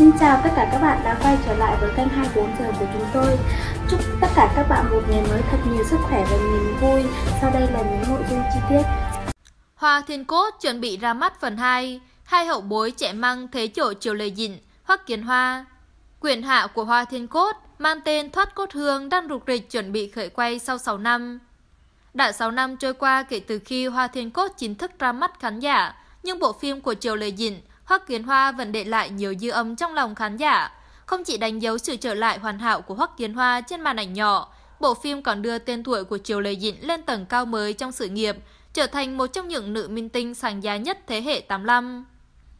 Xin chào tất cả các bạn đã quay trở lại với kênh 24 giờ của chúng tôi. Chúc tất cả các bạn một ngày mới thật nhiều sức khỏe và niềm vui. Sau đây là những nội dung chi tiết. Hoa Thiên Cốt chuẩn bị ra mắt phần 2. Hai hậu bối trẻ măng thế chỗ chiều lề dịn, Hoắc Kiến Hoa. quyển hạ của Hoa Thiên Cốt mang tên Thoát Cốt Hương đang rục rịch chuẩn bị khởi quay sau 6 năm. Đã 6 năm trôi qua kể từ khi Hoa Thiên Cốt chính thức ra mắt khán giả, nhưng bộ phim của Triều Lê Dịnh Hoắc Kiến Hoa vẫn để lại nhiều dư âm trong lòng khán giả. Không chỉ đánh dấu sự trở lại hoàn hảo của Hoắc Kiến Hoa trên màn ảnh nhỏ, bộ phim còn đưa tên tuổi của Triều Lê Dịn lên tầng cao mới trong sự nghiệp, trở thành một trong những nữ minh tinh sáng giá nhất thế hệ 85.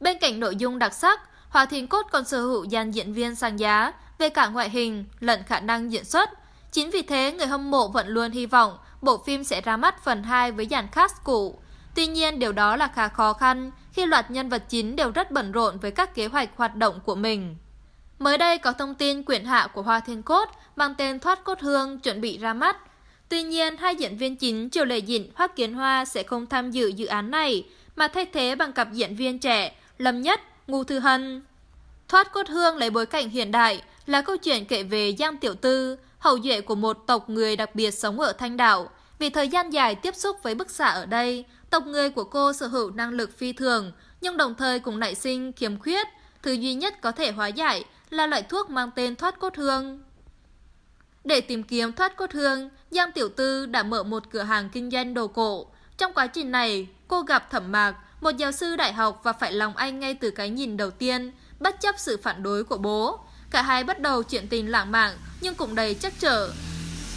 Bên cạnh nội dung đặc sắc, Hòa Thìn Cốt còn sở hữu dàn diễn viên sáng giá về cả ngoại hình lẫn khả năng diễn xuất. Chính vì thế, người hâm mộ vẫn luôn hy vọng bộ phim sẽ ra mắt phần 2 với dàn cast cũ. Tuy nhiên, điều đó là khá khó khăn khi loạt nhân vật chính đều rất bận rộn với các kế hoạch hoạt động của mình. Mới đây có thông tin quyển hạ của Hoa Thiên Cốt mang tên Thoát Cốt Hương chuẩn bị ra mắt. Tuy nhiên, hai diễn viên chính Triều Lệ Dịnh, Hoắc Kiến Hoa sẽ không tham dự dự án này, mà thay thế bằng cặp diễn viên trẻ Lâm Nhất, Ngô Thư Hân. Thoát Cốt Hương lấy bối cảnh hiện đại là câu chuyện kể về Giang Tiểu Tư, hậu duệ của một tộc người đặc biệt sống ở Thanh Đảo. Vì thời gian dài tiếp xúc với bức xạ ở đây, Tộc người của cô sở hữu năng lực phi thường, nhưng đồng thời cũng nảy sinh khiếm khuyết. Thứ duy nhất có thể hóa giải là loại thuốc mang tên thoát cốt hương. Để tìm kiếm thoát cốt hương, Giang Tiểu Tư đã mở một cửa hàng kinh doanh đồ cổ. Trong quá trình này, cô gặp Thẩm Mạc, một giáo sư đại học và phải lòng anh ngay từ cái nhìn đầu tiên, bất chấp sự phản đối của bố. Cả hai bắt đầu chuyện tình lãng mạn nhưng cũng đầy chắc trở,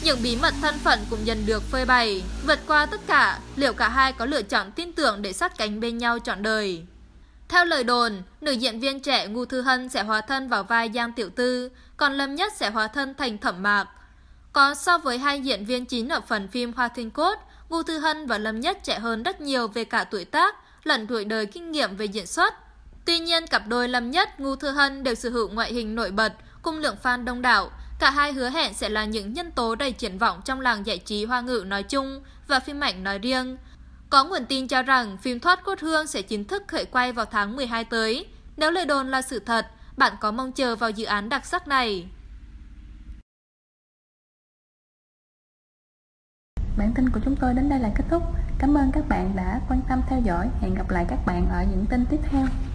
những bí mật thân phận cũng dần được phơi bày. Vượt qua tất cả, liệu cả hai có lựa chọn tin tưởng để sát cánh bên nhau trọn đời? Theo lời đồn, nữ diễn viên trẻ Ngu Thư Hân sẽ hóa thân vào vai Giang Tiểu Tư, còn Lâm Nhất sẽ hóa thân thành Thẩm Mạc. Có so với hai diễn viên chính ở phần phim Hoa Thiên Cốt, Ngu Thư Hân và Lâm Nhất trẻ hơn rất nhiều về cả tuổi tác, lẫn tuổi đời kinh nghiệm về diễn xuất. Tuy nhiên, cặp đôi Lâm Nhất, Ngu Thư Hân đều sở hữu ngoại hình nổi bật, cùng lượng fan đông đảo, Cả hai hứa hẹn sẽ là những nhân tố đầy triển vọng trong làng giải trí hoa ngữ nói chung và phim ảnh nói riêng. Có nguồn tin cho rằng phim Thoát cốt hương sẽ chính thức khởi quay vào tháng 12 tới. Nếu lời đồn là sự thật, bạn có mong chờ vào dự án đặc sắc này? Bản tin của chúng tôi đến đây là kết thúc. Cảm ơn các bạn đã quan tâm theo dõi. Hẹn gặp lại các bạn ở những tin tiếp theo.